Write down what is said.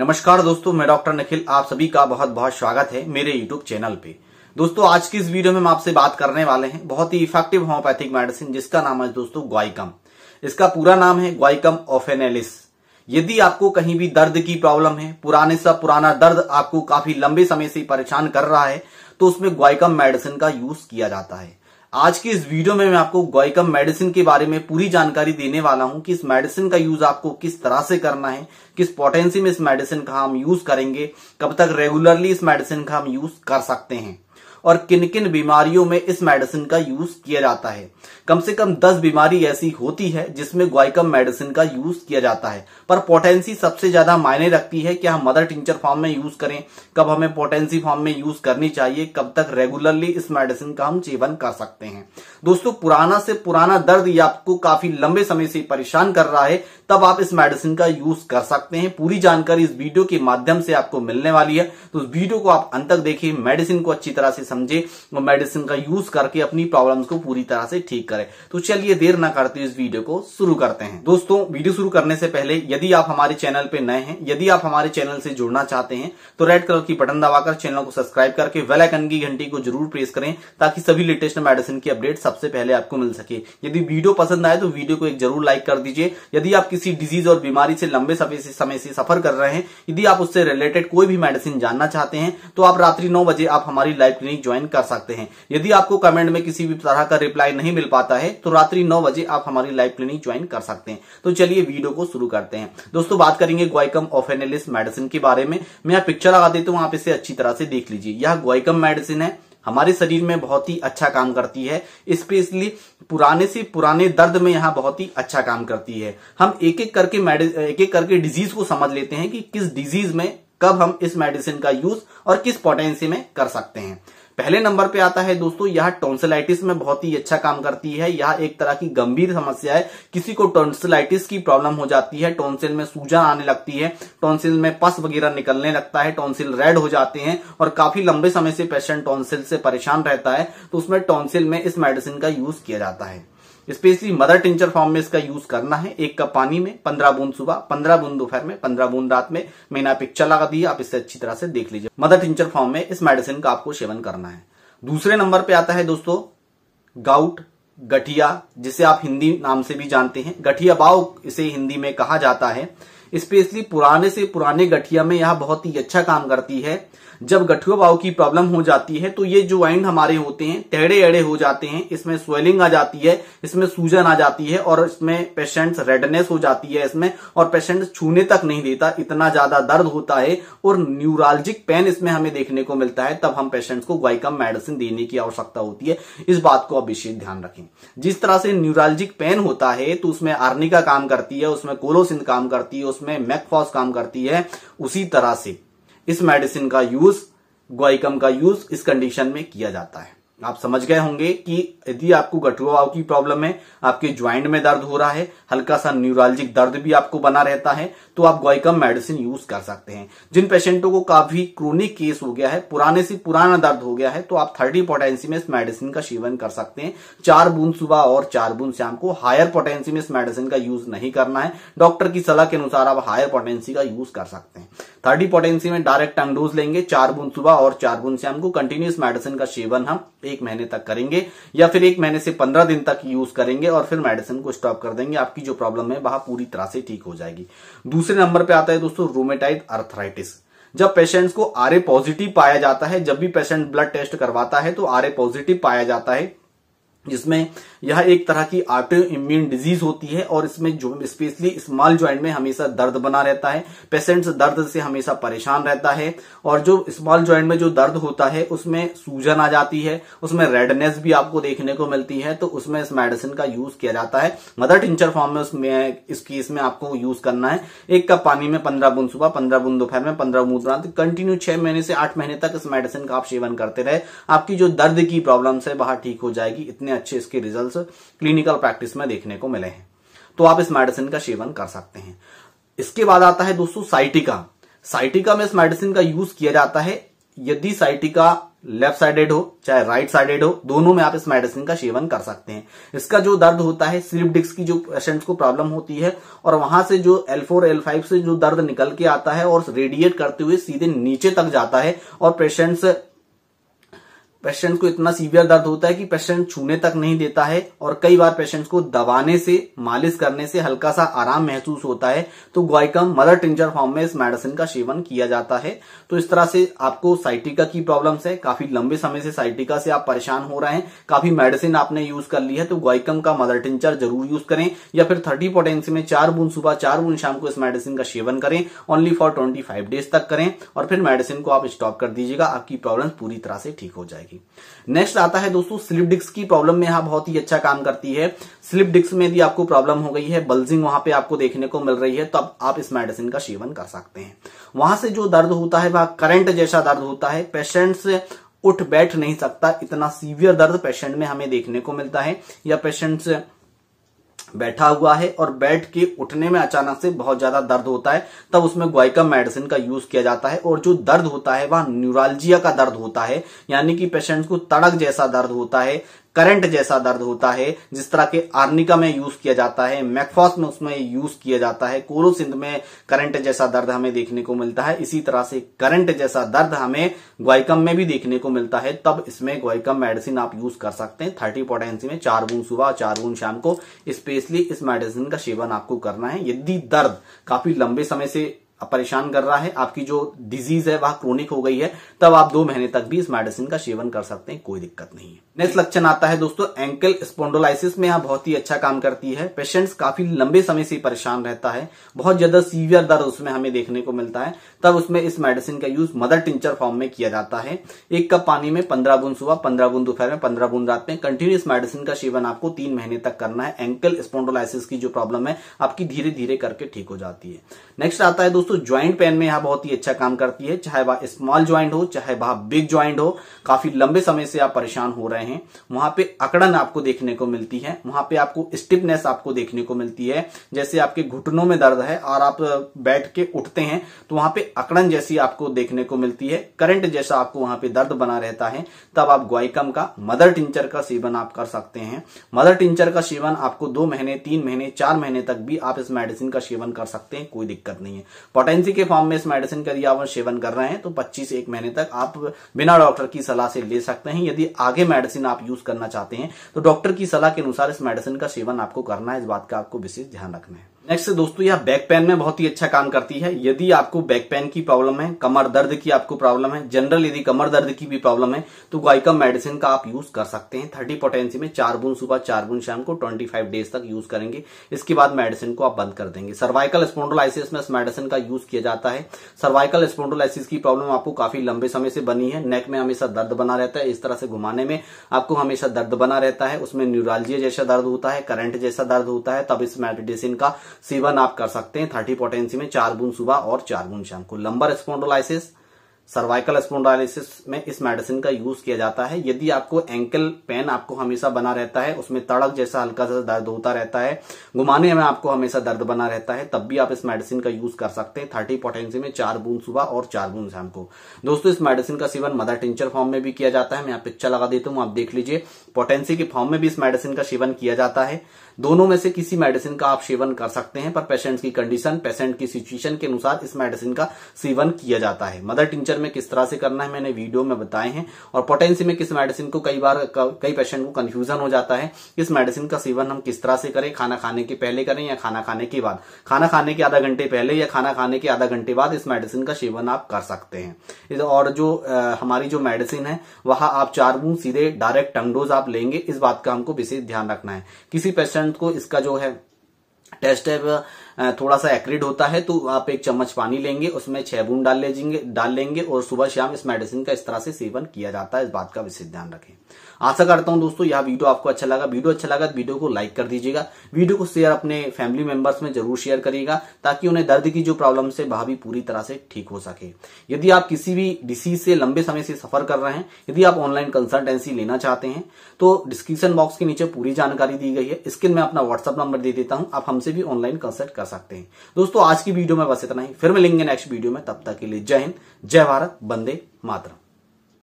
नमस्कार दोस्तों मैं डॉक्टर निखिल आप सभी का बहुत बहुत स्वागत है मेरे यूट्यूब चैनल पे दोस्तों आज की इस वीडियो में हम आपसे बात करने वाले हैं बहुत ही इफेक्टिव होम्योपैथिक मेडिसिन जिसका नाम है दोस्तों ग्वाइकम इसका पूरा नाम है ग्वाइकम ऑफेनेलिस यदि आपको कहीं भी दर्द की प्रॉब्लम है पुराने सा पुराना दर्द आपको काफी लंबे समय से परेशान कर रहा है तो उसमें ग्वाइकम मेडिसिन का यूज किया जाता है आज की इस वीडियो में मैं आपको गोयकम मेडिसिन के बारे में पूरी जानकारी देने वाला हूं कि इस मेडिसिन का यूज आपको किस तरह से करना है किस पोटेंसी में इस मेडिसिन का हम यूज करेंगे कब तक रेगुलरली इस मेडिसिन का हम यूज कर सकते हैं और किन किन बीमारियों में इस मेडिसिन का यूज किया जाता है कम से कम दस बीमारी ऐसी होती है जिसमें ग्वाइकम मेडिसिन का यूज किया जाता है पर पोटेंसी सबसे ज्यादा मायने रखती है कि हम मदर टिंचर फॉर्म में यूज करें कब हमें पोटेंसी फॉर्म में यूज करनी चाहिए कब तक रेगुलरली इस मेडिसिन का हम सेवन कर सकते हैं दोस्तों पुराना से पुराना दर्द या आपको काफी लंबे समय से परेशान कर रहा है तब आप इस मेडिसिन का यूज कर सकते हैं पूरी जानकारी इस वीडियो के माध्यम से आपको मिलने वाली है तो इस वीडियो को आप अंत तक देखिए मेडिसिन को अच्छी तरह से समझे और मेडिसिन का यूज करके अपनी प्रॉब्लम को पूरी तरह से ठीक करे तो चलिए देर ना करते इस वीडियो को शुरू करते हैं दोस्तों वीडियो शुरू करने से पहले यदि आप हमारे चैनल पे नए हैं यदि आप हमारे चैनल से जुड़ना चाहते हैं तो रेड कलर की बटन दबाकर चैनल को सब्सक्राइब करके वेल आइकन की घंटी को जरूर प्रेस करें ताकि सभी लेटेस्ट मेडिसिन की अपडेट सबसे पहले आपको मिल सके यदि वीडियो पसंद आए तो वीडियो को एक जरूर लाइक कर दीजिए यदि आप किसी डिजीज और बीमारी से लंबे समय से सफर कर रहे हैं यदि आप उससे रिलेटेड कोई भी मेडिसिन जानना चाहते हैं तो आप रात्रि नौ बजे आप हमारी लाइव क्लिनिक ज्वाइन कर सकते हैं यदि आपको कमेंट में किसी भी तरह का रिप्लाई नहीं मिल पाता है तो रात्रि नौ बजे आप हमारी लाइव क्लिनिक ज्वाइन कर सकते हैं तो चलिए वीडियो को शुरू करते हैं दोस्तों बात करेंगे ग्वाइकम ऑफेनेलिस मेडिसिन के बारे में मैं यहाँ पिक्चर लगा देता हूँ आप इसे अच्छी तरह से देख लीजिए यह ग्वाइकम मेडिसिन है हमारे शरीर में बहुत ही अच्छा काम करती है स्पेशली पुराने से पुराने दर्द में यहाँ बहुत ही अच्छा काम करती है हम एक एक करके एक एक करके डिजीज को समझ लेते हैं कि किस डिजीज में कब हम इस मेडिसिन का यूज और किस पोटेंसी में कर सकते हैं पहले नंबर पे आता है दोस्तों यह टोन्सिलाइटिस में बहुत ही अच्छा काम करती है यह एक तरह की गंभीर समस्या है किसी को टोन्सिलाइटिस की प्रॉब्लम हो जाती है टोन्सिल में सूजन आने लगती है टोन्सिल में पस वगैरह निकलने लगता है टोन्सिल रेड हो जाते हैं और काफी लंबे समय से पेशेंट टोन्सिल से परेशान रहता है तो उसमें टोन्सिल में इस मेडिसिन का यूज किया जाता है स्पेशली मदर टिंचर फॉर्म में इसका यूज करना है एक कप पानी में पंद्रह बूंद सुबह पंद्रह बूंद दोपहर में पंद्रह बूंद रात में मैंने आप पिक्चर लगा दी आप इसे अच्छी तरह से देख लीजिए मदर टिंचर फॉर्म में इस मेडिसिन का आपको सेवन करना है दूसरे नंबर पे आता है दोस्तों गाउट गठिया जिसे आप हिंदी नाम से भी जानते हैं गठिया बाव इसे हिंदी में कहा जाता है स्पेशली पुराने से पुराने गठिया में यह बहुत ही अच्छा काम करती है जब गठुआ बाव की प्रॉब्लम हो जाती है तो ये ज्वाइंट हमारे होते हैं टेढ़े एड़े हो जाते हैं इसमें स्वेलिंग आ जाती है इसमें सूजन आ जाती है और इसमें पेशेंट्स रेडनेस हो जाती है इसमें और पेशेंट छूने तक नहीं देता इतना ज्यादा दर्द होता है और न्यूरोलॉजिक पेन इसमें हमें देखने को मिलता है तब हम पेशेंट्स को वाइकम मेडिसिन देने की आवश्यकता होती है इस बात को आप विशेष ध्यान रखें जिस तरह से न्यूरोलॉजिक पेन होता है तो उसमें आर्निका काम करती है उसमें कोलोसिन काम करती है उसमें मैकफॉस काम करती है उसी तरह से इस मेडिसिन का यूज ग्वाइकम का यूज इस कंडीशन में किया जाता है आप समझ गए होंगे कि यदि आपको गठुआ की प्रॉब्लम है आपके ज्वाइंट में दर्द हो रहा है हल्का सा न्यूरोलॉजिक दर्द भी आपको बना रहता है तो आप गोयकम मेडिसिन यूज कर सकते हैं जिन पेशेंटों को काफी क्रोनिक केस हो गया है पुराने से पुराना दर्द हो गया है तो आप थर्टी पोटेंसी में इस मेडिसिन का सेवन कर सकते हैं चार बूंद सुबह और चार बूंद शाम को हायर पोटेंसी में इस मेडिसिन का यूज नहीं करना है डॉक्टर की सलाह के अनुसार आप हायर पोटेंसी का यूज कर सकते हैं थर्टी पोटेंसी में डायरेक्ट टंगडोज लेंगे चार बूंद सुबह और चार बूंद शाम को कंटिन्यूस मेडिसिन का सेवन हम एक महीने तक करेंगे या फिर एक महीने से पंद्रह दिन तक यूज करेंगे और फिर मेडिसिन को स्टॉप कर देंगे आपकी जो प्रॉब्लम है वह पूरी तरह से ठीक हो जाएगी दूसरे नंबर पर आता है दोस्तों रोमेटाइड अर्थराइटिस जब पेशेंट्स को आर पॉजिटिव पाया जाता है जब भी पेशेंट ब्लड टेस्ट करवाता है तो आर पॉजिटिव पाया जाता है जिसमें यह एक तरह की ऑटो इम्यून डिजीज होती है और इसमें जो स्पेशली स्मॉल ज्वाइंट में हमेशा दर्द बना रहता है पेशेंट्स दर्द से हमेशा परेशान रहता है और जो स्मॉल ज्वाइंट में जो दर्द होता है उसमें सूजन आ जाती है उसमें रेडनेस भी आपको देखने को मिलती है तो उसमें इस मेडिसिन का यूज किया जाता है मदर टिंचर फॉर्म में उसमें इसकी इसमें आपको यूज करना है एक कप पानी में पंद्रह बूंद सुबह पंद्रह बूंद दोपहर में पंद्रह बूंद रात कंटिन्यू छह महीने से आठ महीने तक इस मेडिसिन का आप सेवन करते रहे आपकी जो दर्द की प्रॉब्लम है बाहर ठीक हो जाएगी इतने इतने अच्छे इसके रिजल्ट क्लिनिकल प्रैक्टिस में देखने को मिले हैं तो आप इस मेडिसिन का सेवन कर सकते हैं इसके बाद आता है दोस्तों साइटिका साइटिका में इस मेडिसिन का यूज किया जाता है यदि साइटिका लेफ्ट साइडेड हो चाहे राइट right साइडेड हो दोनों में आप इस मेडिसिन का सेवन कर सकते हैं इसका जो दर्द होता है स्लिप डिस्क की जो पेशेंट्स को प्रॉब्लम होती है और वहां से जो L4 L5 से जो दर्द निकल के आता है और रेडिएट करते हुए सीधे नीचे तक जाता है और पेशेंट्स पेशेंट को इतना सीवियर दर्द होता है कि पेशेंट छूने तक नहीं देता है और कई बार पेशेंट को दबाने से मालिश करने से हल्का सा आराम महसूस होता है तो ग्वाइकम मदर टिंचर फॉर्म में इस मेडिसिन का सेवन किया जाता है तो इस तरह से आपको साइटिका की प्रॉब्लम्स है काफी लंबे समय से साइटिका से आप परेशान हो रहे हैं काफी मेडिसिन आपने यूज कर ली है तो ग्वाइकम का मदर टिंचर जरूर यूज करें या फिर थर्टी पोटेंसी में चार बूंद सुबह चार बूंद शाम को इस मेडिसिन का सेवन करें ओनली फॉर ट्वेंटी डेज तक करें और फिर मेडिसिन को आप स्टॉप कर दीजिएगा आपकी प्रॉब्लम पूरी तरह से ठीक हो जाएगी जाएगी नेक्स्ट आता है दोस्तों स्लिप डिस्क की प्रॉब्लम में यहाँ बहुत ही अच्छा काम करती है स्लिप डिस्क में यदि आपको प्रॉब्लम हो गई है बल्जिंग वहां पे आपको देखने को मिल रही है तब आप इस मेडिसिन का सेवन कर सकते हैं वहां से जो दर्द होता है वह करंट जैसा दर्द होता है पेशेंट उठ बैठ नहीं सकता इतना सीवियर दर्द पेशेंट में हमें देखने को मिलता है या पेशेंट बैठा हुआ है और बैठ के उठने में अचानक से बहुत ज्यादा दर्द होता है तब उसमें ग्वाइका मेडिसिन का यूज किया जाता है और जो दर्द होता है वह न्यूरालजिया का दर्द होता है यानी कि पेशेंट को तड़क जैसा दर्द होता है करंट जैसा दर्द होता है जिस तरह के आर्निका में यूज किया जाता है मैकफॉस में उसमें यूज किया जाता है कोरो में करंट जैसा दर्द हमें देखने को मिलता है इसी तरह से करंट जैसा दर्द हमें ग्वाइकम में भी देखने को मिलता है तब इसमें ग्वाइकम मेडिसिन आप यूज कर सकते हैं थर्टी पोटेंसी में चार बूंद सुबह चार बूंद शाम को स्पेशली इस मेडिसिन का सेवन आपको करना है यदि दर्द काफी लंबे समय से परेशान कर रहा है आपकी जो डिजीज है वह क्रोनिक हो गई है तब आप दो महीने तक भी इस मेडिसिन का सेवन कर सकते हैं कोई दिक्कत नहीं है नेक्स्ट लक्षण आता है दोस्तों एंकल स्पोंडोलाइसिस में यहाँ बहुत ही अच्छा काम करती है पेशेंट्स काफी लंबे समय से परेशान रहता है बहुत ज्यादा सीवियर दर्द उसमें हमें देखने को मिलता है तब उसमें इस मेडिसिन का यूज मदर टिंचर फॉर्म में किया जाता है एक कप पानी में पंद्रह बूंद सुबह पंद्रह बूंद दोपहर में पंद्रह बूंद रात में कंटिन्यूस मेडिसिन का सेवन आपको तीन महीने तक करना है एंकल स्पोंडोलाइसिस की जो प्रॉब्लम है आपकी धीरे धीरे करके ठीक हो जाती है नेक्स्ट आता है दोस्तों दोस्तों ज्वाइंट पेन में यहाँ बहुत ही अच्छा काम करती है चाहे वह स्मॉल ज्वाइंट हो चाहे वह बिग ज्वाइंट हो काफी लंबे समय से आप परेशान हो रहे हैं वहां पे अकड़न आपको देखने को मिलती है वहां पे आपको स्टिफनेस आपको देखने को मिलती है जैसे आपके घुटनों में दर्द है और आप बैठ के उठते हैं तो वहां पे अकड़न जैसी आपको देखने को मिलती है करंट जैसा आपको वहां पे दर्द बना रहता है तब आप ग्वाइकम का मदर टिंचर का सेवन आप कर सकते हैं मदर टिंचर का सेवन आपको दो महीने तीन महीने चार महीने तक भी आप इस मेडिसिन का सेवन कर सकते हैं कोई दिक्कत नहीं है पोटेंसी के फॉर्म में इस मेडिसिन का यदि आप सेवन कर रहे हैं तो पच्चीस एक महीने तक आप बिना डॉक्टर की सलाह से ले सकते हैं यदि आगे मेडिसिन आप यूज करना चाहते हैं तो डॉक्टर की सलाह के अनुसार इस मेडिसिन का सेवन आपको करना है इस बात का आपको विशेष ध्यान रखना है नेक्स्ट दोस्तों यह बैक पेन में बहुत ही अच्छा काम करती है यदि आपको बैक पेन की प्रॉब्लम है कमर दर्द की आपको प्रॉब्लम है जनरल यदि कमर दर्द की भी प्रॉब्लम है तो गायका मेडिसिन का आप यूज कर सकते हैं थर्टी पोटेंसी में चार बुन सुबह चार बुन शाम को ट्वेंटी फाइव डेज तक यूज करेंगे इसके बाद मेडिसिन को आप बंद कर देंगे सर्वाइकल स्पोन्डोलाइसिस में इस मेडिसिन का यूज किया जाता है सर्वाइकल स्पोन्डोलाइसिस की प्रॉब्लम आपको काफी लंबे समय से बनी है नेक में हमेशा दर्द बना रहता है इस तरह से घुमाने में आपको हमेशा दर्द बना रहता है उसमें न्यूरालजिया जैसा दर्द होता है करंट जैसा दर्द होता है तब इस मेडिसिन का सेवन आप कर सकते हैं थर्टी पोटेंसी में चार बूंद सुबह और चार बूंद शाम को लंबर स्पॉन्डोलाइसिस सर्वाइकल स्पोन्डालिसिस में इस मेडिसिन का यूज किया जाता है यदि आपको एंकल पेन आपको हमेशा बना रहता है उसमें तड़क जैसा हल्का सा दर्द होता रहता है घुमाने में आपको हमेशा दर्द बना रहता है तब भी आप इस मेडिसिन का यूज कर सकते हैं थर्टी पोटेंसी में चार बूंद सुबह और चार बूंद शाम को दोस्तों इस मेडिसिन का सेवन मदर टिंचर फॉर्म में भी किया जाता है मैं यहाँ पिक्चर अच्छा लगा देता हूँ आप देख लीजिए पोटेंसी के फॉर्म में भी इस मेडिसिन का सेवन किया जाता है दोनों में से किसी मेडिसिन का आप सेवन कर सकते हैं पर पेशेंट की कंडीशन पेशेंट की सिचुएशन के अनुसार इस मेडिसिन का सेवन किया जाता है मदर टिंचर में किस तरह से करना है मैंने वीडियो में बताए हैं और पोटेंसी में किस मेडिसिन को कई बार कई पेशेंट को कंफ्यूजन हो जाता है इस मेडिसिन का सेवन हम किस तरह से करें खाना खाने के पहले करें या खाना खाने के बाद खाना खाने के आधा घंटे पहले या खाना खाने के आधा घंटे बाद इस मेडिसिन का सेवन आप कर सकते हैं और जो हमारी जो मेडिसिन है वह आप चार बूंद सीधे डायरेक्ट टंगडोज आप लेंगे इस बात का हमको विशेष ध्यान रखना है किसी पेशेंट को इसका जो है टेस्ट है थोड़ा सा एक्रिड होता है तो आप एक चम्मच पानी लेंगे उसमें छह बूंद डाल लेंगे डाल लेंगे और सुबह शाम इस मेडिसिन का इस तरह से सेवन किया जाता है इस बात का विशेष ध्यान रखें आशा करता हूं दोस्तों यह वीडियो आपको अच्छा लगा वीडियो अच्छा लगा तो वीडियो को लाइक कर दीजिएगा वीडियो को शेयर अपने फैमिली मेंबर्स में जरूर शेयर करिएगा ताकि उन्हें दर्द की जो प्रॉब्लम से भाभी पूरी तरह से ठीक हो सके यदि आप किसी भी डिसीज से लंबे समय से सफर कर रहे हैं यदि आप ऑनलाइन कंसल्टेंसी लेना चाहते हैं तो डिस्क्रिप्शन बॉक्स के नीचे पूरी जानकारी दी गई है स्क्रीन में अपना व्हाट्सअप नंबर दे देता हूं आप हमसे भी ऑनलाइन कंसल्ट कर सकते हैं दोस्तों आज की वीडियो में बस इतना ही फिर मिलेंगे नेक्स्ट वीडियो में तब तक के लिए जय हिंद जय भारत बंदे मातरम